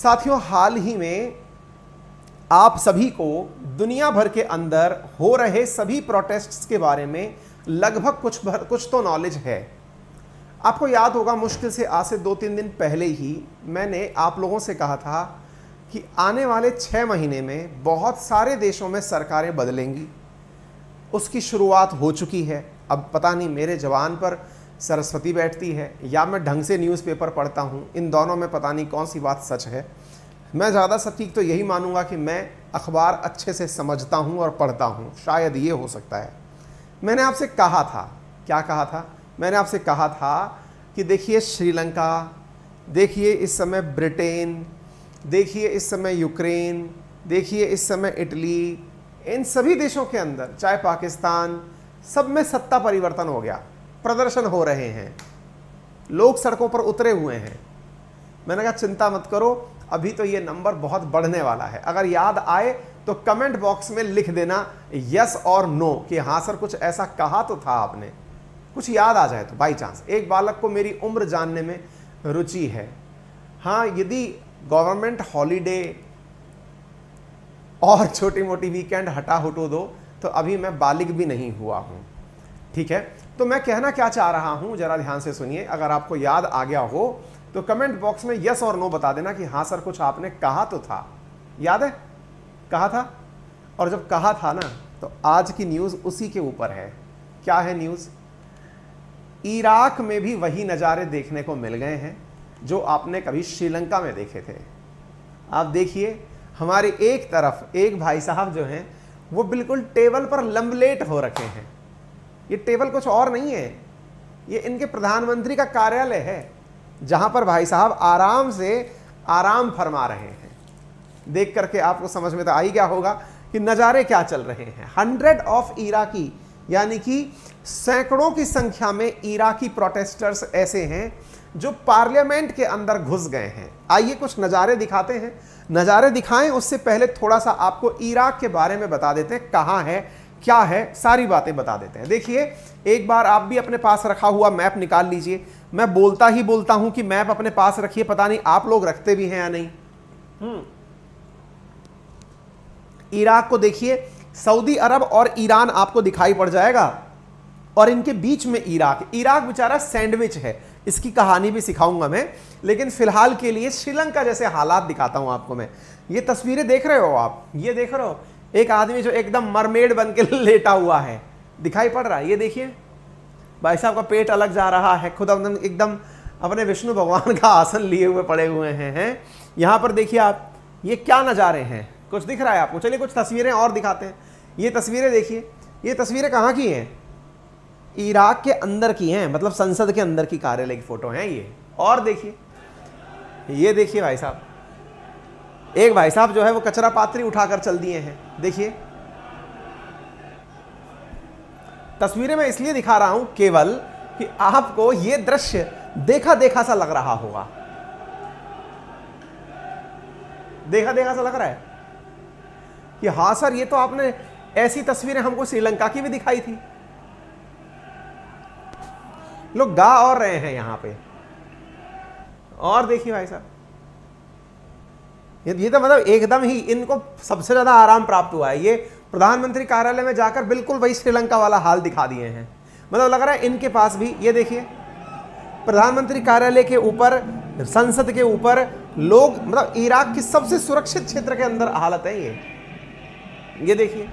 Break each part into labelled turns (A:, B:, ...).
A: साथियों हाल ही में आप सभी को दुनिया भर के अंदर हो रहे सभी प्रोटेस्ट्स के बारे में लगभग कुछ भर कुछ तो नॉलेज है आपको याद होगा मुश्किल से आज से दो तीन दिन पहले ही मैंने आप लोगों से कहा था कि आने वाले छः महीने में बहुत सारे देशों में सरकारें बदलेंगी उसकी शुरुआत हो चुकी है अब पता नहीं मेरे जवान पर सरस्वती बैठती है या मैं ढंग से न्यूज़पेपर पढ़ता हूँ इन दोनों में पता नहीं कौन सी बात सच है मैं ज़्यादा सटीक तो यही मानूंगा कि मैं अखबार अच्छे से समझता हूँ और पढ़ता हूँ शायद ये हो सकता है मैंने आपसे कहा था क्या कहा था मैंने आपसे कहा था कि देखिए श्रीलंका देखिए इस समय ब्रिटेन देखिए इस समय यूक्रेन देखिए इस समय इटली इन सभी देशों के अंदर चाहे पाकिस्तान सब में सत्ता परिवर्तन हो गया प्रदर्शन हो रहे हैं लोग सड़कों पर उतरे हुए हैं मैंने कहा चिंता मत करो अभी तो ये नंबर बहुत बढ़ने वाला है अगर याद आए तो कमेंट बॉक्स में लिख देना यस और नो कि हाँ सर कुछ ऐसा कहा तो था आपने कुछ याद आ जाए तो बाई चांस एक बालक को मेरी उम्र जानने में रुचि है हाँ यदि गवर्नमेंट हॉलीडे और छोटी मोटी वीकेंड हटा हुटो दो तो अभी मैं बालिक भी नहीं हुआ हूँ ठीक है तो मैं कहना क्या चाह रहा हूं जरा ध्यान से सुनिए अगर आपको याद आ गया हो तो कमेंट बॉक्स में यस और नो बता देना कि हाँ सर कुछ आपने कहा तो था याद है कहा था और जब कहा था ना तो आज की न्यूज़ उसी के ऊपर है क्या है न्यूज़ इराक में भी वही नज़ारे देखने को मिल गए हैं जो आपने कभी श्रीलंका में देखे थे आप देखिए हमारे एक तरफ एक भाई साहब जो हैं वो बिल्कुल टेबल पर लंबलेट हो रखे हैं ये टेबल कुछ और नहीं है ये इनके प्रधानमंत्री का कार्यालय है जहां पर भाई साहब आराम से आराम फरमा रहे हैं देख करके आपको समझ में तो आई गया होगा कि नज़ारे क्या चल रहे हैं हंड्रेड ऑफ इराकी यानी कि सैकड़ों की संख्या में इराकी प्रोटेस्टर्स ऐसे हैं जो पार्लियामेंट के अंदर घुस गए हैं आइए कुछ नज़ारे दिखाते हैं नज़ारे दिखाएं उससे पहले थोड़ा सा आपको इराक के बारे में बता देते हैं कहाँ है क्या है सारी बातें बता देते हैं देखिए एक बार आप भी अपने पास रखा हुआ मैप निकाल लीजिए मैं बोलता ही बोलता हूं कि मैप अपने पास रखिए पता नहीं आप लोग रखते भी हैं या नहीं हम्म। इराक को देखिए सऊदी अरब और ईरान आपको दिखाई पड़ जाएगा और इनके बीच में इराक इराक बेचारा सैंडविच है इसकी कहानी भी सिखाऊंगा मैं लेकिन फिलहाल के लिए श्रीलंका जैसे हालात दिखाता हूं आपको मैं ये तस्वीरें देख रहे हो आप ये देख रहे हो एक आदमी जो एकदम मरमेड बन के लेटा हुआ है दिखाई पड़ रहा है ये देखिए भाई साहब का पेट अलग जा रहा है खुद अपने एकदम अपने विष्णु भगवान का आसन लिए हुए पड़े हुए हैं हैं यहाँ पर देखिए आप ये क्या नज़ारे हैं कुछ दिख रहा है आपको चलिए कुछ तस्वीरें और दिखाते हैं ये तस्वीरें देखिए ये तस्वीरें कहाँ की हैं इराक के अंदर की हैं मतलब संसद के अंदर की कार्यालय की फ़ोटो हैं ये और देखिए ये देखिए भाई साहब एक भाई साहब जो है वो कचरा पात्री उठाकर चल दिए हैं देखिए तस्वीरें मैं इसलिए दिखा रहा हूं केवल कि आपको ये दृश्य देखा देखा सा लग रहा होगा देखा देखा सा लग रहा है कि हाँ सर ये तो आपने ऐसी तस्वीरें हमको श्रीलंका की भी दिखाई थी लोग गा और रहे हैं यहां पे और देखिए भाई साहब ये तो मतलब एकदम ही इनको सबसे ज़्यादा आराम प्राप्त हुआ है ये प्रधानमंत्री कार्यालय में जाकर बिल्कुल वही श्रीलंका वाला हाल दिखा दिए हैं मतलब लग रहा है इनके पास भी ये देखिए प्रधानमंत्री कार्यालय के ऊपर संसद के ऊपर लोग मतलब इराक की सबसे सुरक्षित क्षेत्र के अंदर हालत है ये ये देखिए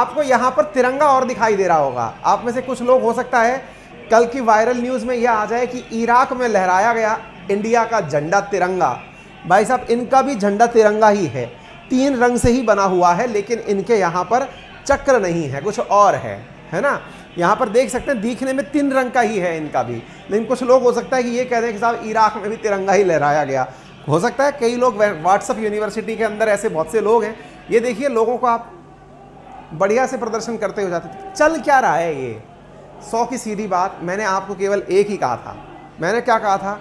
A: आपको यहां पर तिरंगा और दिखाई दे रहा होगा आप में से कुछ लोग हो सकता है कल की वायरल न्यूज़ में यह आ जाए कि इराक में लहराया गया इंडिया का झंडा तिरंगा भाई साहब इनका भी झंडा तिरंगा ही है तीन रंग से ही बना हुआ है लेकिन इनके यहाँ पर चक्र नहीं है कुछ और है है ना यहाँ पर देख सकते हैं दिखने में तीन रंग का ही है इनका भी लेकिन कुछ लोग हो सकता है कि ये कह हैं कि साहब इराक में भी तिरंगा ही लहराया गया हो सकता है कई लोग व्हाट्सअप यूनिवर्सिटी के अंदर ऐसे बहुत से लोग हैं ये देखिए लोगों को आप बढ़िया से प्रदर्शन करते हो जाते थे चल क्या रहा है ये सौ की सीधी बात मैंने आपको केवल एक ही कहा था मैंने क्या कहा था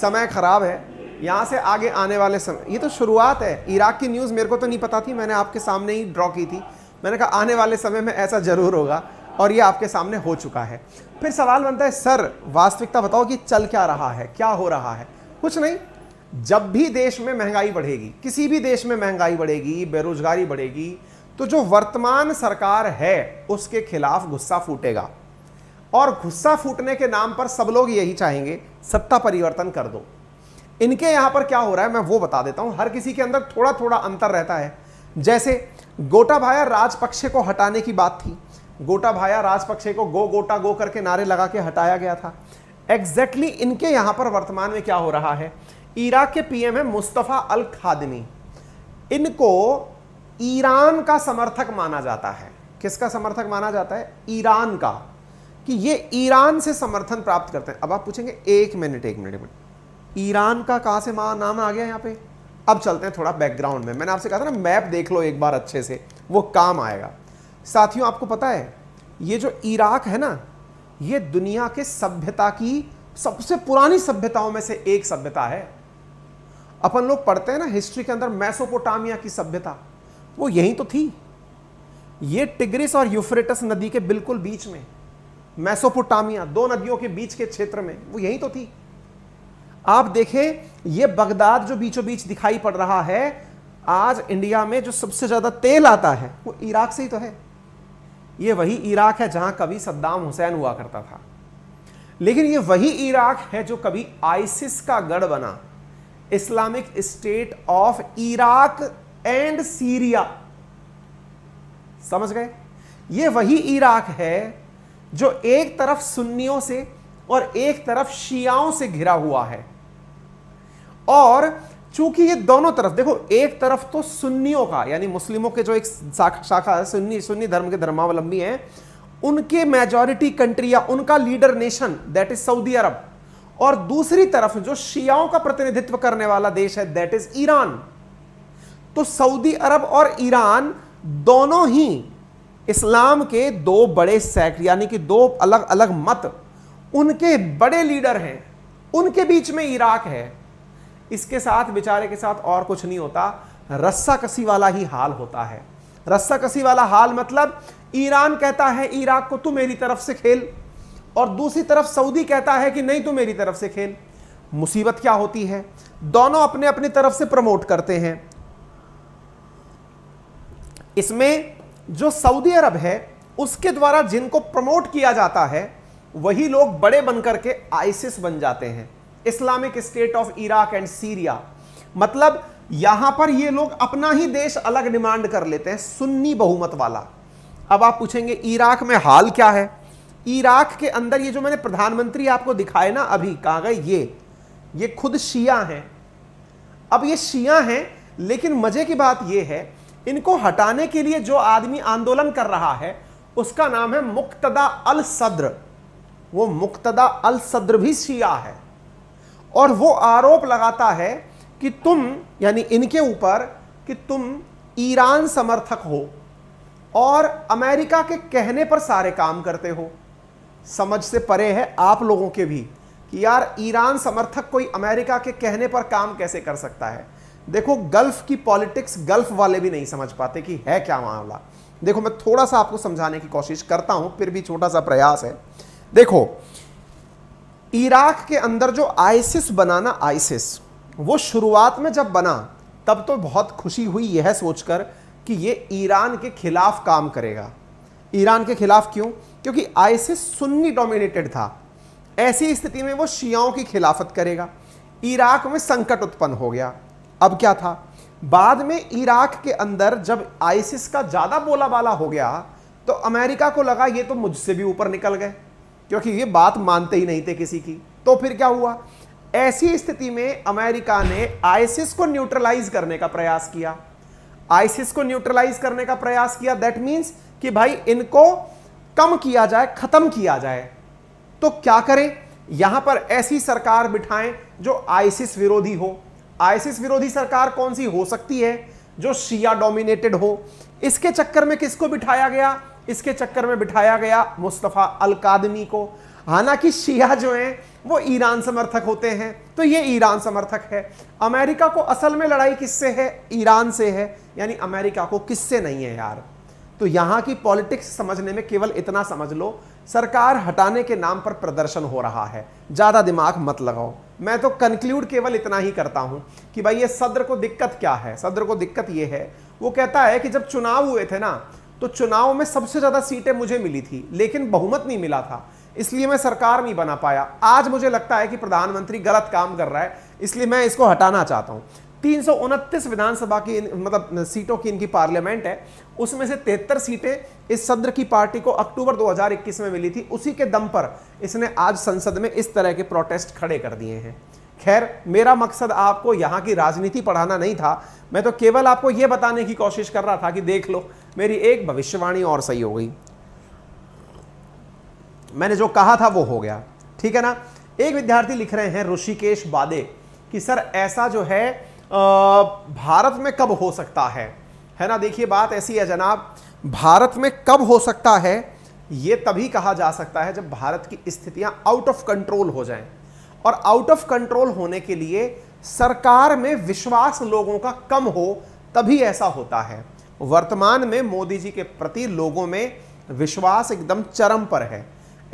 A: समय खराब है यहाँ से आगे आने वाले समय ये तो शुरुआत है इराक की न्यूज़ मेरे को तो नहीं पता थी मैंने आपके सामने ही ड्रॉ की थी मैंने कहा आने वाले समय में ऐसा ज़रूर होगा और ये आपके सामने हो चुका है फिर सवाल बनता है सर वास्तविकता बताओ कि चल क्या रहा है क्या हो रहा है कुछ नहीं जब भी देश में महंगाई बढ़ेगी किसी भी देश में महंगाई बढ़ेगी बेरोजगारी बढ़ेगी तो जो वर्तमान सरकार है उसके खिलाफ गुस्सा फूटेगा और गुस्सा फूटने के नाम पर सब लोग यही चाहेंगे सत्ता परिवर्तन कर दो इनके यहां पर क्या हो रहा है मैं वो बता देता हूं हर किसी के अंदर थोड़ा थोड़ा अंतर रहता है जैसे भाया राजपक्षे को हटाने की बात थी भाया राजपक्षे को गो गोटा गो करके नारे लगा के हटाया गया था एग्जैक्टली exactly इनके यहां पर वर्तमान में क्या हो रहा है इराक के पीएम है मुस्तफ़ा अल खादमी इनको ईरान का समर्थक माना जाता है किसका समर्थक माना जाता है ईरान का कि ये ईरान से समर्थन प्राप्त करते हैं अब आप पूछेंगे एक मिनट एक मिनट एक मिनट ईरान का कहां से माँ नाम आ गया यहाँ पे अब चलते हैं थोड़ा बैकग्राउंड में मैंने आपसे कहा था ना मैप देख लो एक बार अच्छे से वो काम आएगा साथियों आपको पता है ये जो इराक है ना ये दुनिया के सभ्यता की सबसे पुरानी सभ्यताओं में से एक सभ्यता है अपन लोग पढ़ते हैं ना हिस्ट्री के अंदर मैसोपोटामिया की सभ्यता वो यही तो थी ये टिग्रिस और यूफ्रेटस नदी के बिल्कुल बीच में मैसोपोटामिया दो नदियों के बीच के क्षेत्र में वो यही तो थी आप देखें ये बगदाद जो बीचों बीच दिखाई पड़ रहा है आज इंडिया में जो सबसे ज़्यादा तेल आता है वो इराक से ही तो है ये वही इराक है जहां कभी सद्दाम हुसैन हुआ करता था लेकिन ये वही इराक है जो कभी आइसिस का गढ़ बना Islamic State of Iraq and Syria समझ गए ये वही इराक है जो एक तरफ सुन्नियों से और एक तरफ शियाओं से घिरा हुआ है और चूंकि ये दोनों तरफ देखो एक तरफ तो सुन्नियों का यानी मुस्लिमों के जो एक शाखा है सुन्नी सुन्नी धर्म के धर्मावलंबी हैं उनके मेजोरिटी कंट्री या उनका leader nation that is Saudi Arab और दूसरी तरफ जो शियाओं का प्रतिनिधित्व करने वाला देश है दैट इज ईरान तो सऊदी अरब और ईरान दोनों ही इस्लाम के दो बड़े सेक्ट यानी कि दो अलग अलग मत उनके बड़े लीडर हैं उनके बीच में इराक है इसके साथ बेचारे के साथ और कुछ नहीं होता रस्सा कसी वाला ही हाल होता है रस्सा कसी वाला हाल मतलब ईरान कहता है इराक को तू मेरी तरफ से खेल और दूसरी तरफ सऊदी कहता है कि नहीं तू मेरी तरफ से खेल मुसीबत क्या होती है दोनों अपने अपनी तरफ से प्रमोट करते हैं इसमें जो सऊदी अरब है उसके द्वारा जिनको प्रमोट किया जाता है वही लोग बड़े बनकर के आइसिस बन जाते हैं Islamic State of Iraq and Syria मतलब यहां पर ये लोग अपना ही देश अलग डिमांड कर लेते हैं सुन्नी बहुमत वाला अब आप पूछेंगे इराक में हाल क्या है इराक के अंदर ये जो मैंने प्रधानमंत्री आपको दिखाए ना अभी कहा गए ये ये खुद शिया हैं अब ये शिया हैं लेकिन मजे की बात ये है इनको हटाने के लिए जो आदमी आंदोलन कर रहा है उसका नाम है मुक्तदा अल सद्र वो मुक्तदा अल सद्र भी शिया है और वो आरोप लगाता है कि तुम यानी इनके ऊपर कि तुम ईरान समर्थक हो और अमेरिका के कहने पर सारे काम करते हो समझ से परे है आप लोगों के भी कि यार ईरान समर्थक कोई अमेरिका के कहने पर काम कैसे कर सकता है देखो गल्फ की पॉलिटिक्स गल्फ वाले भी नहीं समझ पाते कि है क्या मामला देखो मैं थोड़ा सा आपको समझाने की कोशिश करता हूं फिर भी छोटा सा प्रयास है देखो इराक के अंदर जो आइसिस बनाना आइसिस वो शुरुआत में जब बना तब तो बहुत खुशी हुई यह सोचकर कि ये ईरान के खिलाफ काम करेगा ईरान के खिलाफ क्यों क्योंकि आइसिस सुन्नी डोमिनेटेड था ऐसी स्थिति में वो शियाओं की खिलाफत करेगा इराक में संकट उत्पन्न हो गया अब क्या था बाद में इराक के अंदर जब आइसिस का ज़्यादा बोला बाला हो गया तो अमेरिका को लगा ये तो मुझसे भी ऊपर निकल गए क्योंकि ये बात मानते ही नहीं थे किसी की तो फिर क्या हुआ ऐसी स्थिति में अमेरिका ने आइसिस को न्यूट्रलाइज करने का प्रयास किया आइसिस को न्यूट्रलाइज करने का प्रयास किया दैट मीन्स कि भाई इनको कम किया जाए खत्म किया जाए तो क्या करें यहां पर ऐसी सरकार बिठाएं जो आइसिस विरोधी हो आइसिस विरोधी सरकार कौन सी हो सकती है जो शिया डोमिनेटेड हो इसके चक्कर में किसको बिठाया गया इसके चक्कर में बिठाया गया मुस्तफ़ा अलकादमी को हालांकि शिया जो हैं वो ईरान समर्थक होते हैं तो ये ईरान समर्थक है अमेरिका को असल में लड़ाई किससे है ईरान से है यानी अमेरिका को किससे नहीं है यार तो यहाँ की पॉलिटिक्स समझने में केवल इतना समझ लो सरकार हटाने के नाम पर प्रदर्शन हो रहा है ज़्यादा दिमाग मत लगाओ मैं तो कंक्लूड केवल इतना ही करता हूँ कि भाई ये सदर को दिक्कत क्या है सदर को दिक्कत ये है वो कहता है कि जब चुनाव हुए थे ना तो चुनाव में सबसे ज़्यादा सीटें मुझे मिली थी लेकिन बहुमत नहीं मिला था इसलिए मैं सरकार नहीं बना पाया आज मुझे लगता है कि प्रधानमंत्री गलत काम कर रहा है इसलिए मैं इसको हटाना चाहता हूं तीन विधानसभा की मतलब सीटों की इनकी पार्लियामेंट है उसमें से तिहत्तर सीटें इस सदर की पार्टी को अक्टूबर 2021 में मिली थी उसी के दम पर इसने आज संसद में इस तरह के प्रोटेस्ट खड़े कर दिए हैं खैर मेरा मकसद आपको यहाँ की राजनीति पढ़ाना नहीं था मैं तो केवल आपको ये बताने की कोशिश कर रहा था कि देख लो मेरी एक भविष्यवाणी और सही हो गई मैंने जो कहा था वो हो गया ठीक है ना एक विद्यार्थी लिख रहे हैं ऋषिकेश बादे कि सर ऐसा जो है भारत में कब हो सकता है है ना देखिए बात ऐसी है जनाब भारत में कब हो सकता है ये तभी कहा जा सकता है जब भारत की स्थितियां आउट ऑफ कंट्रोल हो जाएं और आउट ऑफ कंट्रोल होने के लिए सरकार में विश्वास लोगों का कम हो तभी ऐसा होता है वर्तमान में मोदी जी के प्रति लोगों में विश्वास एकदम चरम पर है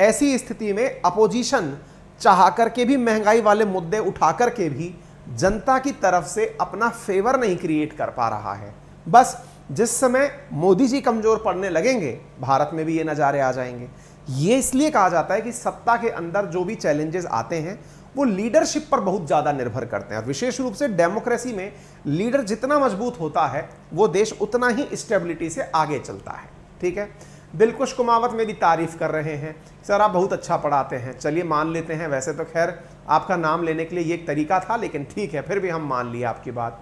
A: ऐसी स्थिति में अपोजिशन चाह करके भी महंगाई वाले मुद्दे उठा करके भी जनता की तरफ से अपना फेवर नहीं क्रिएट कर पा रहा है बस जिस समय मोदी जी कमज़ोर पड़ने लगेंगे भारत में भी ये नज़ारे आ जाएंगे ये इसलिए कहा जाता है कि सत्ता के अंदर जो भी चैलेंजेस आते हैं वो लीडरशिप पर बहुत ज़्यादा निर्भर करते हैं विशेष रूप से डेमोक्रेसी में लीडर जितना मजबूत होता है वो देश उतना ही स्टेबिलिटी से आगे चलता है ठीक है दिलकुश कुमावत मेरी तारीफ़ कर रहे हैं सर आप बहुत अच्छा पढ़ाते हैं चलिए मान लेते हैं वैसे तो खैर आपका नाम लेने के लिए ये एक तरीका था लेकिन ठीक है फिर भी हम मान लिए आपकी बात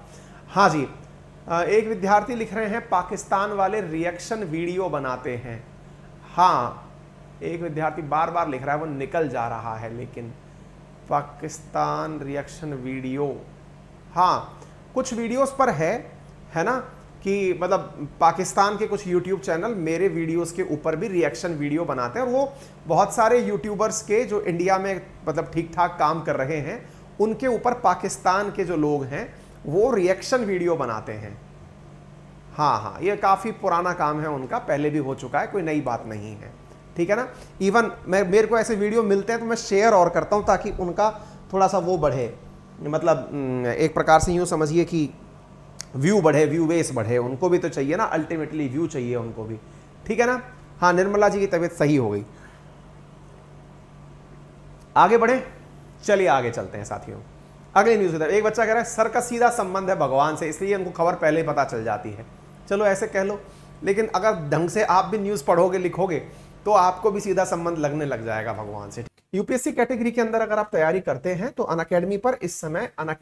A: हाँ जी एक विद्यार्थी लिख रहे हैं पाकिस्तान वाले रिएक्शन वीडियो बनाते हैं हाँ एक विद्यार्थी बार बार लिख रहा है वो निकल जा रहा है लेकिन पाकिस्तान रिएक्शन वीडियो हाँ कुछ वीडियोस पर है है ना कि मतलब पाकिस्तान के कुछ यूट्यूब चैनल मेरे वीडियोस के ऊपर भी रिएक्शन वीडियो बनाते हैं और वो बहुत सारे यूट्यूबर्स के जो इंडिया में मतलब ठीक ठाक काम कर रहे हैं उनके ऊपर पाकिस्तान के जो लोग हैं वो रिएक्शन वीडियो बनाते हैं हाँ हाँ ये काफ़ी पुराना काम है उनका पहले भी हो चुका है कोई नई बात नहीं है ठीक है ना इवन मैं मेरे को ऐसे वीडियो मिलते हैं तो मैं शेयर और करता हूँ ताकि उनका थोड़ा सा वो बढ़े मतलब हम्म, एक प्रकार से यूँ समझिए कि व्यू बढ़े व्यू बेस बढ़े उनको भी तो चाहिए ना अल्टीमेटली व्यू चाहिए उनको भी ठीक है ना हाँ निर्मला जी की तबीयत सही हो गई आगे बढ़े चलिए आगे चलते हैं साथियों अगली न्यूज़ एक बच्चा कह रहा है सर का सीधा संबंध है भगवान से इसलिए उनको खबर पहले ही पता चल जाती है चलो ऐसे कह लो लेकिन अगर ढंग से आप भी न्यूज़ पढ़ोगे लिखोगे तो आपको भी सीधा संबंध लगने लग जाएगा भगवान से यूपीएससी कैटेगरी के अंदर अगर आप तैयारी करते हैं तो अन पर इस समय अन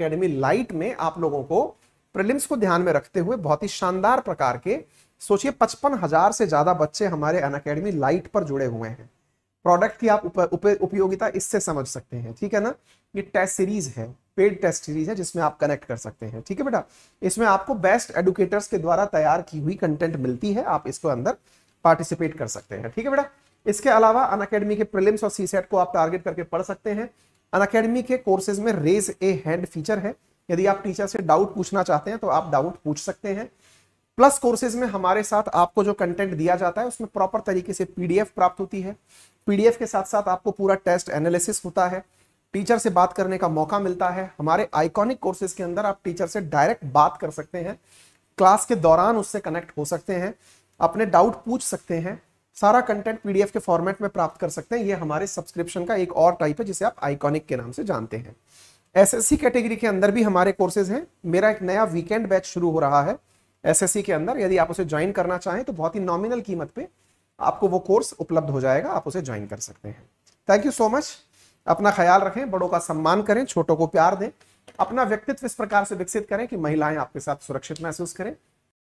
A: लाइट में आप लोगों को प्रिलिम्स को ध्यान में रखते हुए बहुत ही शानदार प्रकार के सोचिए पचपन हजार से ज्यादा बच्चे हमारे अन अकेडमी लाइट पर जुड़े हुए हैं प्रोडक्ट की आप उप, उपयोगिता इससे समझ सकते हैं ठीक है ना ये टेस्ट सीरीज है पेड टेस्ट सीरीज है जिसमें आप कनेक्ट कर सकते हैं ठीक है बेटा इसमें आपको बेस्ट एडुकेटर्स के द्वारा तैयार की हुई कंटेंट मिलती है आप इसको अंदर पार्टिसिपेट कर सकते हैं ठीक है बेटा इसके अलावा अन अकेडमी के प्रिलिम्स और सी सेट को आप टारगेट करके पढ़ सकते हैं अन अकेडमी के कोर्सेज में रेज ए हैंड फीचर है यदि आप टीचर से डाउट पूछना चाहते हैं तो आप डाउट पूछ सकते हैं प्लस कोर्सेज में हमारे साथ आपको जो कंटेंट दिया जाता है उसमें प्रॉपर तरीके से पीडीएफ प्राप्त होती है पीडीएफ के साथ साथ आपको पूरा टेस्ट एनालिसिस होता है टीचर से बात करने का मौका मिलता है हमारे आइकॉनिक कोर्सेज के अंदर आप टीचर से डायरेक्ट बात कर सकते हैं क्लास के दौरान उससे कनेक्ट हो सकते हैं अपने डाउट पूछ सकते हैं सारा कंटेंट पीडीएफ के फॉर्मेट में प्राप्त कर सकते हैं ये हमारे सब्सक्रिप्शन का एक और टाइप है जिसे आप आइकॉनिक के नाम से जानते हैं एसएससी कैटेगरी के अंदर भी हमारे कोर्सेज हैं मेरा एक नया वीकेंड बैच शुरू हो रहा है एसएससी के अंदर यदि आप उसे ज्वाइन करना चाहें तो बहुत ही नॉमिनल कीमत पे आपको वो कोर्स उपलब्ध हो जाएगा आप उसे ज्वाइन कर सकते हैं थैंक यू सो मच अपना ख्याल रखें बड़ों का सम्मान करें छोटों को प्यार दें अपना व्यक्तित्व इस प्रकार से विकसित करें कि महिलाएं आपके साथ सुरक्षित महसूस करें